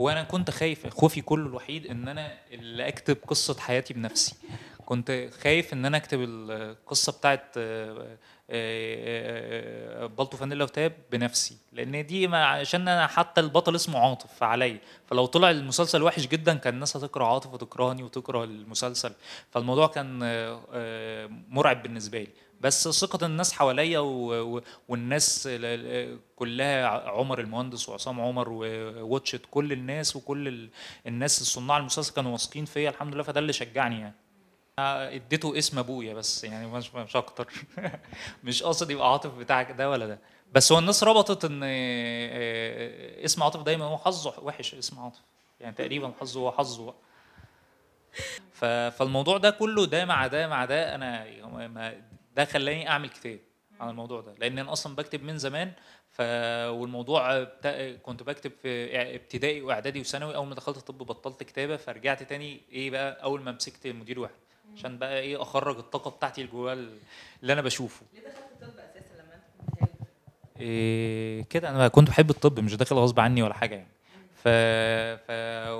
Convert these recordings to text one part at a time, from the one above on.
هو انا كنت خايف خوفي كله الوحيد ان انا اللي اكتب قصه حياتي بنفسي كنت خايف ان انا اكتب القصه بتاعت آه، آه، آه، بالطو فانيلا وتاب بنفسي لان دي ما عشان انا حتى البطل اسمه عاطف عليا فلو طلع المسلسل وحش جدا كان الناس هتكره عاطف وتكرهني وتكره المسلسل فالموضوع كان مرعب بالنسبه لي بس ثقه الناس حواليا والناس كلها عمر المهندس وعصام عمر وواتشت كل الناس وكل الناس الصناع المسلسل كانوا واثقين فيا الحمد لله فده اللي شجعني يعني اديته اسم ابويا بس يعني مش مش اكتر مش قاصد يبقى عاطف بتاعك ده ولا ده بس هو الناس ربطت ان اسم عاطف دايما هو حظه وحش اسم عاطف يعني تقريبا حظه هو حظه بقى فالموضوع ده كله ده مع ده مع ده انا يعني ده خلاني اعمل كتاب عن الموضوع ده لان انا اصلا بكتب من زمان ف والموضوع بتا... كنت بكتب في ابتدائي واعدادي وثانوي اول ما دخلت الطب بطلت كتابه فرجعت تاني ايه بقى اول ما مسكت مدير واحد عشان بقى ايه اخرج الطاقه بتاعتي اللي جواها اللي انا بشوفه ليه دخلت الطب اساسا لما انت كنت إيه كده انا كنت بحب الطب مش داخل غصب عني ولا حاجه يعني ف... ف...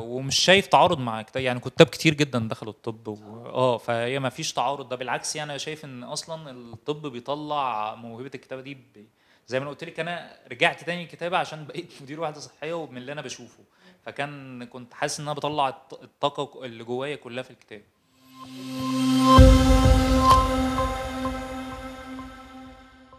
ومش شايف تعارض مع كتاب يعني كتاب كتير جدا دخلوا الطب و... اه فهي ما فيش تعارض ده بالعكس يعني انا شايف ان اصلا الطب بيطلع موهبه الكتابه دي ب... زي ما قلت لك انا رجعت تاني الكتابه عشان بقيت مدير وحده صحيه ومن اللي انا بشوفه فكان كنت حاسس ان انا بطلع الطاقه اللي جوايا كلها في الكتاب